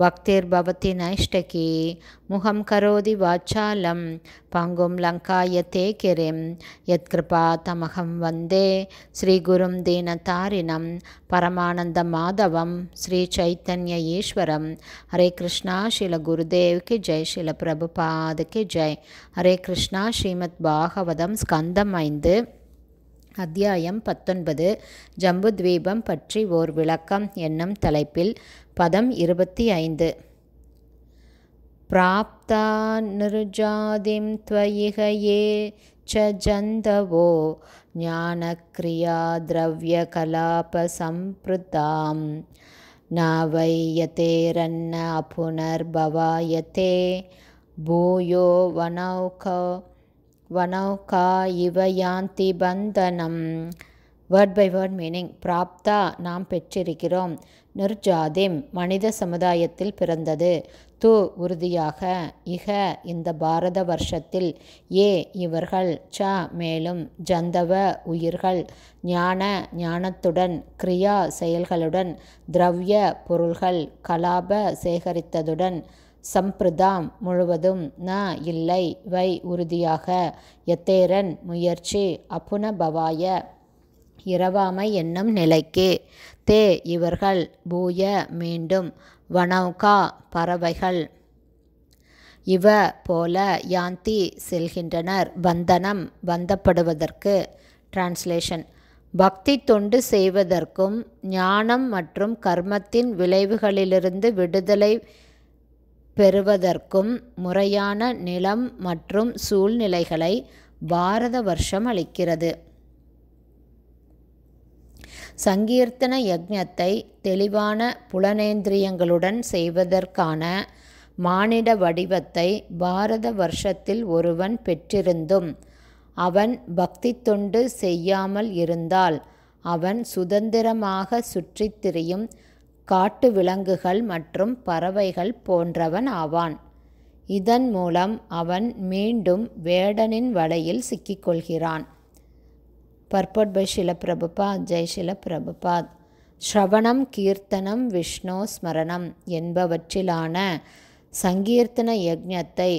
भक्तिर्भवति नैष्टकी मुखं करोति वाचालं पङ्गुं लङ्कायते किरिं यत्कृपा तमहं वन्दे श्रीगुरुं दीनतारिणं परमानन्दमाधवं श्रीचैतन्य ईश्वरं हरे कृष्णा श्रीलगुरुदेव के जय श्रीलप्रभुपाद के जय हरे कृष्णा श्रीमद्भागवतं स्कन्दम् ஐந்து அத்தியாயம் பத்தொன்பது ஜம்புத்வீபம் பற்றி ஓர் விளக்கம் என்னும் தலைப்பில் பதம் இருபத்தி ஐந்து பிராப்தா நிருஜாதிம் துவயிகையே ச ஜந்தவோ ஞானக்ரியா திரவிய கலாப சம்பிருதாம் நாவையதேரன்ன அபுனர்பவாயத்தே பூயோ வனௌகோ வனௌகா இவ யாந்தி பந்தனம் வேர்ட் பை வேர்ட் மீனிங் பிராப்தா நாம் பெற்றிருக்கிறோம் நிர்ஜாதிம் மனித சமுதாயத்தில் பிறந்தது து உறுதியாக இக இந்த பாரத வருஷத்தில் ஏ இவர்கள் ச மேலும் ஜந்தவ உயிர்கள் ஞான ஞானத்துடன் கிரியா செயல்களுடன் திரவ்ய பொருள்கள் கலாப சேகரித்ததுடன் சம்பிரதாம் முழுவதும் ந இல்லை வை உறுதியாக எத்தேரன் முயற்சி அப்புனபவாய இரவாமை என்னும் நிலைக்கு தே இவர்கள் பூய மீண்டும் வனவுகா பறவைகள் இவ போல யாந்தி செல்கின்றனர் பந்தனம் வந்தப்படுவதற்கு டிரான்ஸ்லேஷன் பக்தி தொண்டு செய்வதற்கும் ஞானம் மற்றும் கர்மத்தின் விளைவுகளிலிருந்து விடுதலை பெறுவதற்கும் முறையான நிலம் மற்றும் சூழ்நிலைகளை பாரத வருஷம் அளிக்கிறது சங்கீர்த்தன யஜ்ஞத்தை தெளிவான புலனேந்திரியங்களுடன் செய்வதற்கான மானிட வடிவத்தை பாரத வருஷத்தில் ஒருவன் பெற்றிருந்தும் அவன் பக்தி தொண்டு செய்யாமல் இருந்தால் அவன் சுதந்திரமாக சுற்றித் திரியும் காட்டு விலங்குகள் மற்றும் பறவைகள் போன்றவன் ஆவான் இதன் மூலம் அவன் மீண்டும் வேடனின் வலையில் சிக்கிக்கொள்கிறான் பர்பட் பை ஷில பிரபுபாத் ஜெய் ஷில பிரபுபாத் ஸ்ரவணம் கீர்த்தனம் விஷ்ணு ஸ்மரணம் என்பவற்றிலான சங்கீர்த்தன யஜ்ஞத்தை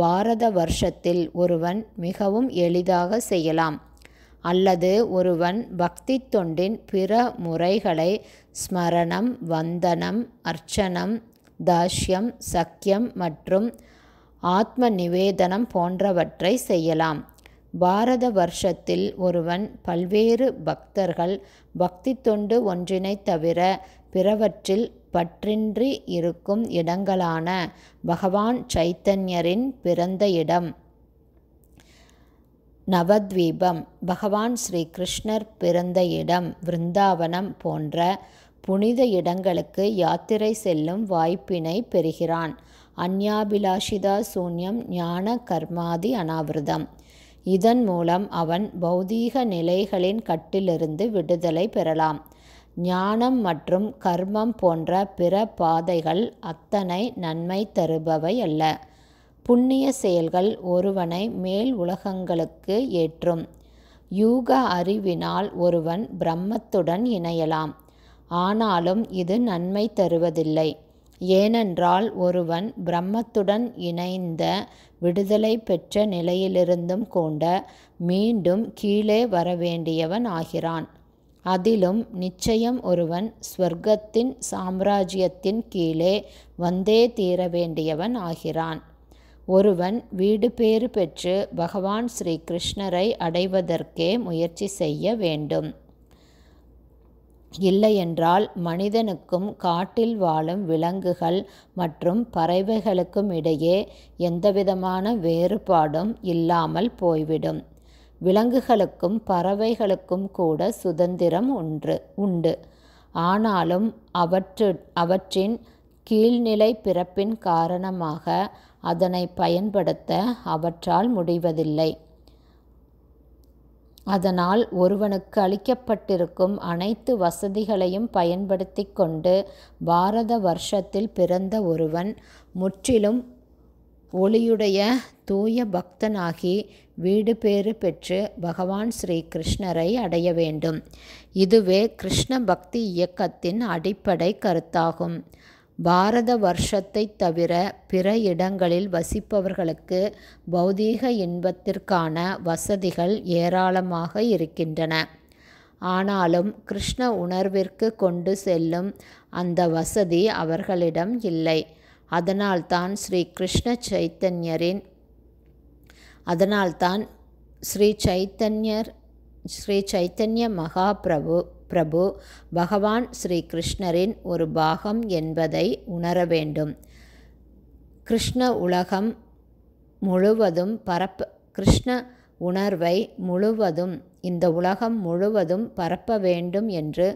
பாரத வருஷத்தில் ஒருவன் மிகவும் எளிதாக செய்யலாம் அல்லது ஒருவன் பக்தி தொண்டின் பிற முறைகளை ஸ்மரணம் வந்தனம் அர்ச்சனம் தாஷ்யம் சக்கியம் மற்றும் ஆத்ம நிவேதனம் போன்றவற்றை செய்யலாம் பாரத வருஷத்தில் ஒருவன் பல்வேறு பக்தர்கள் பக்தி தொண்டு ஒன்றினை தவிர பிறவற்றில் பற்றின்றி இருக்கும் இடங்களான பகவான் சைத்தன்யரின் பிறந்த இடம் நவத்வீபம் பகவான் ஸ்ரீ கிருஷ்ணர் பிறந்த இடம் விருந்தாவனம் போன்ற புனித இடங்களுக்கு யாத்திரை செல்லும் வாய்ப்பினை பெறுகிறான் அந்யாபிலாஷிதா சூன்யம் ஞான கர்மாதி அனாவிரதம் இதன் மூலம் அவன் பௌதீக நிலைகளின் கட்டிலிருந்து விடுதலை பெறலாம் ஞானம் மற்றும் கர்மம் போன்ற பிற பாதைகள் அத்தனை நன்மை தருபவை அல்ல புண்ணிய செயல்கள் ஒருவனை மேல் உலகங்களுக்கு ஏற்றும் யூக அறிவினால் ஒருவன் பிரம்மத்துடன் இணையலாம் ஆனாலும் இது நன்மை தருவதில்லை ஏனென்றால் ஒருவன் பிரம்மத்துடன் இணைந்த விடுதலை பெற்ற நிலையிலிருந்தும் கொண்ட மீண்டும் கீழே வரவேண்டியவன் ஆகிறான் அதிலும் நிச்சயம் ஒருவன் ஸ்வர்க்கத்தின் சாம்ராஜ்யத்தின் கீழே வந்தே தீர வேண்டியவன் ஆகிறான் ஒருவன் வீடு பேறு பெற்று பகவான் ஸ்ரீ கிருஷ்ணரை அடைவதற்கே முயற்சி செய்ய வேண்டும் இல்லையென்றால் மனிதனுக்கும் காட்டில் வாழும் விலங்குகள் மற்றும் பறவைகளுக்கும் இடையே எந்தவிதமான வேறுபாடும் இல்லாமல் போய்விடும் விலங்குகளுக்கும் பறவைகளுக்கும் கூட சுதந்திரம் ஒன்று உண்டு ஆனாலும் அவற்று அவற்றின் கீழ்நிலை பிறப்பின் காரணமாக அதனை பயன்படுத்த அவற்றால் முடிவதில்லை அதனால் ஒருவனுக்கு அளிக்கப்பட்டிருக்கும் அனைத்து வசதிகளையும் பயன்படுத்தி கொண்டு பாரத வருஷத்தில் பிறந்த ஒருவன் முற்றிலும் ஒளியுடைய தூய பக்தனாகி வீடு பேறு பெற்று பகவான் ஸ்ரீ கிருஷ்ணரை அடைய வேண்டும் இதுவே கிருஷ்ண பக்தி இயக்கத்தின் அடிப்படை கருத்தாகும் பாரத வருஷத்தை தவிர பிற இடங்களில் வசிப்பவர்களுக்கு பௌதீக இன்பத்திற்கான வசதிகள் ஏராளமாக இருக்கின்றன ஆனாலும் கிருஷ்ண உணர்விற்கு கொண்டு செல்லும் அந்த வசதி அவர்களிடம் இல்லை அதனால்தான் ஸ்ரீ கிருஷ்ண சைத்தன்யரின் அதனால்தான் ஸ்ரீ சைத்தன்யர் ஸ்ரீ சைத்தன்ய மகாபிரபு பிரபு பகவான் ஸ்ரீ கிருஷ்ணரின் ஒரு பாகம் என்பதை உணர வேண்டும் கிருஷ்ண உலகம் முழுவதும் பரப்ப கிருஷ்ண உணர்வை முழுவதும் இந்த உலகம் முழுவதும் பரப்ப வேண்டும் என்று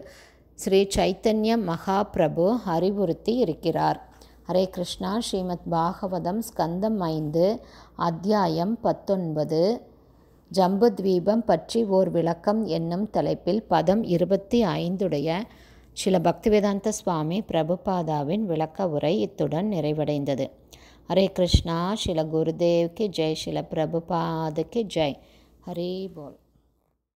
ஸ்ரீ சைத்தன்ய மகாபிரபு அறிவுறுத்தி இருக்கிறார் ஹரே கிருஷ்ணா ஸ்ரீமத் பாகவதம் ஸ்கந்தம் ஐந்து அத்தியாயம் பத்தொன்பது ஜம்புத்வீபம் பற்றி ஓர் விளக்கம் என்னும் தலைப்பில் பதம் இருபத்தி ஐந்துடைய சில பக்திவேதாந்த சுவாமி பிரபுபாதாவின் விளக்க உரை இத்துடன் நிறைவடைந்தது ஹரே கிருஷ்ணா சில குருதேவ்க்கு ஜெய் சில பிரபுபாதுக்கு ஜெய் ஹரே போல்